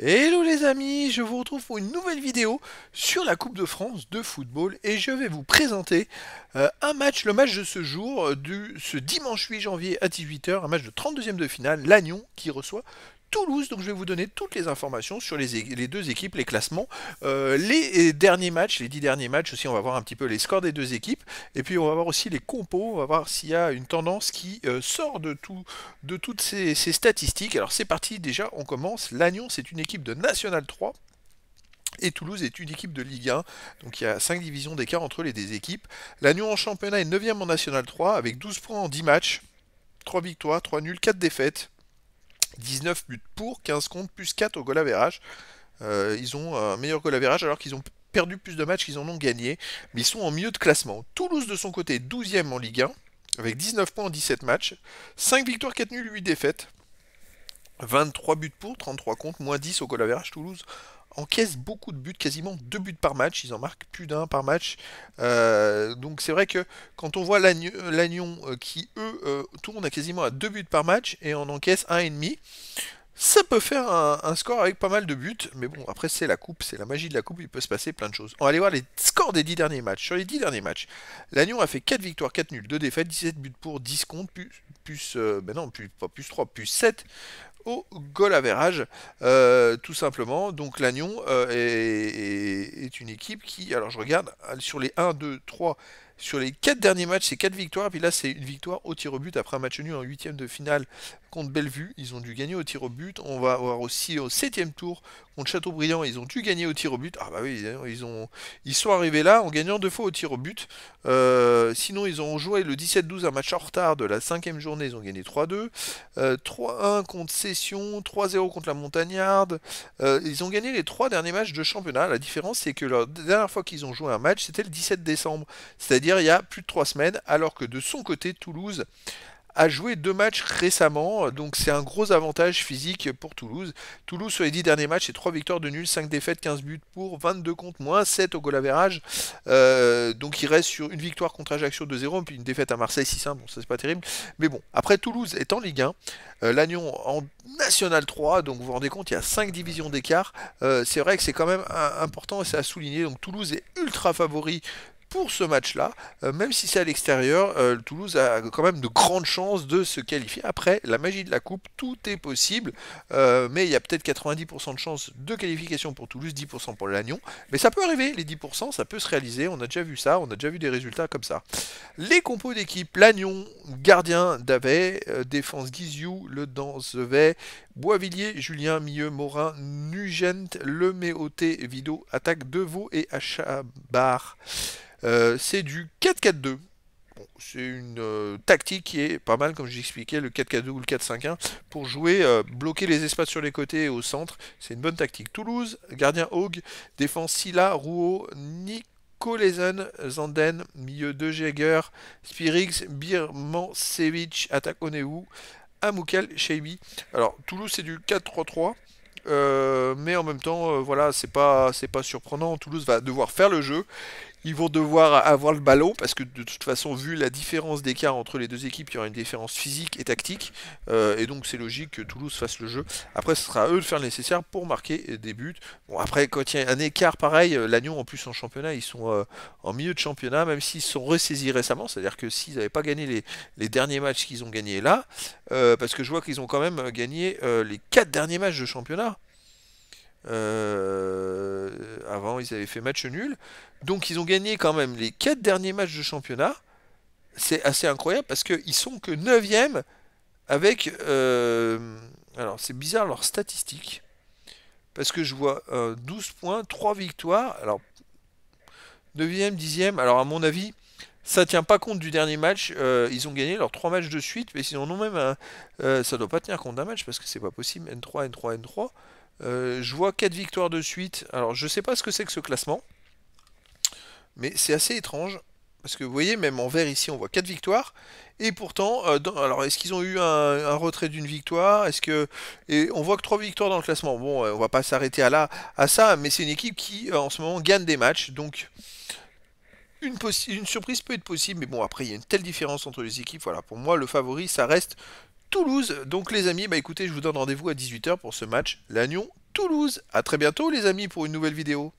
Hello les amis, je vous retrouve pour une nouvelle vidéo sur la Coupe de France de football et je vais vous présenter euh, un match, le match de ce jour, euh, du, ce dimanche 8 janvier à 18h, un match de 32e de finale, l'Agnon qui reçoit Toulouse. Donc je vais vous donner toutes les informations sur les, deux équipes, les classements, euh, les derniers matchs, les dix derniers matchs aussi. On va voir un petit peu les scores des deux équipes. Et puis on va voir aussi les compos. On va voir s'il y a une tendance qui euh, sort de, tout, de toutes ces, statistiques. Alors c'est parti déjà, on commence. Lannion, c'est une équipe de National 3. Et Toulouse est une équipe de Ligue 1, donc il y a 5 divisions d'écart entre les deux équipes. l'Agnon en championnat est 9 en National 3, avec 12 points en 10 matchs, 3 victoires, 3 nuls, 4 défaites. 19 buts pour, 15 comptes, plus 4 au goal average. Euh, ils ont un meilleur goal average alors qu'ils ont perdu plus de matchs qu'ils en ont gagné, mais ils sont en milieu de classement. Toulouse de son côté 12e en Ligue 1, avec 19 points en 17 matchs, 5 victoires, 4 nuls, 8 défaites, 23 buts pour, 33 comptes, moins 10 au goal average Toulouse encaissent beaucoup de buts, quasiment deux buts par match, ils en marquent plus d'un par match. Euh, donc c'est vrai que quand on voit l'Agnon euh, qui, eux, euh, tourne à quasiment à deux buts par match et en encaisse un et demi, ça peut faire un, score avec pas mal de buts, mais bon, après c'est la coupe, c'est la magie de la coupe, il peut se passer plein de choses. On va aller voir les scores des 10 derniers matchs. Sur les 10 derniers matchs, l'Agnon a fait 4 victoires, 4 nuls, 2 défaites, 17 buts pour, 10 comptes, plus, plus, ben non, plus, pas plus 3, plus 7 au goal average, euh, tout simplement. Donc Lannion euh, est, une équipe qui, alors je regarde, euh, sur les 1, 2, 3, sur les 4 derniers matchs, c'est 4 victoires. Puis là, c'est une victoire au tir au but après un match nul en 8 de finale contre Bellevue. Ils ont dû gagner au tir au but. On va voir aussi au 7 tour contre Châteaubriand. Ils ont dû gagner au tir au but. Ah bah oui, hein, ils, ont, ils sont arrivés là en gagnant deux fois au tir au but. Euh, sinon, ils ont joué le 17-12 un match en retard de la 5 journée. Ils ont gagné 3-2. 3-1 euh, contre Session. 3-0 contre la Montagnarde. Euh, ils ont gagné les 3 derniers matchs de championnat. La différence, c'est que la dernière fois qu'ils ont joué un match, c'était le 17 décembre. C'est-à-dire il y a plus de trois semaines, alors que de son côté, Toulouse a joué deux matchs récemment, donc c'est un gros avantage physique pour Toulouse. Toulouse sur les 10 derniers matchs, c'est 3 victoires de nul, 5 défaites, 15 buts pour, 22 contre moins 7 au goal average. Euh, donc il reste sur une victoire contre Ajaccio 2-0, puis une défaite à Marseille 6-1, bon ça c'est pas terrible. Mais bon, après Toulouse est en Ligue 1, euh, en National 3, donc vous vous rendez compte, il y a 5 divisions d'écart. Euh, c'est vrai que c'est quand même important et c'est à souligner. Donc Toulouse est ultra favori pour ce match-là, euh, même si c'est à l'extérieur, euh, Toulouse a quand même de grandes chances de se qualifier. Après, la magie de la coupe, tout est possible, euh, mais il y a peut-être 90% de chances de qualification pour Toulouse, 10% pour Lannion. Mais ça peut arriver, les 10%, ça peut se réaliser. On a déjà vu ça, on a déjà vu des résultats comme ça. Les compos d'équipe Lannion, gardien Davet, défense Guiziou, Le Dansevet, Boisvilliers, Julien, Mieux, Morin, Nugent, Leméoté, Vido, attaque Devaux et Achabar. Euh, c'est du 4-4-2 c'est une euh, tactique qui est pas mal, comme j'expliquais, le 4-4-2 ou le 4-5-1, pour jouer, euh, bloquer les espaces sur les côtés et au centre. C'est une bonne tactique. Toulouse, gardien Haug, défense Silla, Rouault, Nikolesen, Zanden, milieu De Jäger, Spirix, Birman, Sevic, attaque Onewu, Amoukal, Shebi. Alors, Toulouse, c'est du 4-3-3. mais en même temps, voilà, c'est pas, pas surprenant. Toulouse va devoir faire le jeu ils vont devoir avoir le ballon parce que de toute façon, vu la différence d'écart entre les deux équipes, il y aura une différence physique et tactique. Euh, et donc c'est logique que Toulouse fasse le jeu. Après, ce sera à eux de faire le nécessaire pour marquer des buts. Bon, après, quand il y a un écart pareil, euh, l'Agnon en plus en championnat, ils sont euh, en milieu de championnat, même s'ils sont ressaisis récemment. C'est-à-dire que s'ils n'avaient pas gagné les, derniers matchs qu'ils ont gagnés là, parce que je vois qu'ils ont quand même gagné les quatre derniers matchs de championnat. Euh, avant, ils avaient fait match nul. Donc, ils ont gagné quand même les 4 derniers matchs de championnat. C'est assez incroyable parce qu'ils sont que 9e avec. Euh, alors, c'est bizarre leur statistique Parce que je vois 12 euh, points, 3 victoires. Alors, 9e, 10e. Alors, à mon avis, ça tient pas compte du dernier match. Euh, ils ont gagné leurs trois matchs de suite, mais sinon non même un, hein, ne euh, ça doit pas tenir compte d'un match parce que c'est pas possible. N3, N3, N3. je vois quatre victoires de suite. Alors je ne sais pas ce que c'est que ce classement, mais c'est assez étrange. Parce que vous voyez, même en vert ici, on voit 4 victoires. Et pourtant, euh, alors est-ce qu'ils ont eu un, retrait d'une victoire Est-ce que et on voit que 3 victoires dans le classement Bon, on va pas s'arrêter à à ça, mais c'est une équipe qui en ce moment gagne des matchs, donc une, surprise peut être possible, mais bon, après, il y a une telle différence entre les équipes. Voilà, pour moi, le favori, ça reste Toulouse. Donc, les amis, bah écoutez, je vous donne rendez-vous à 18h pour ce match Lannion-Toulouse. A très bientôt, les amis, pour une nouvelle vidéo.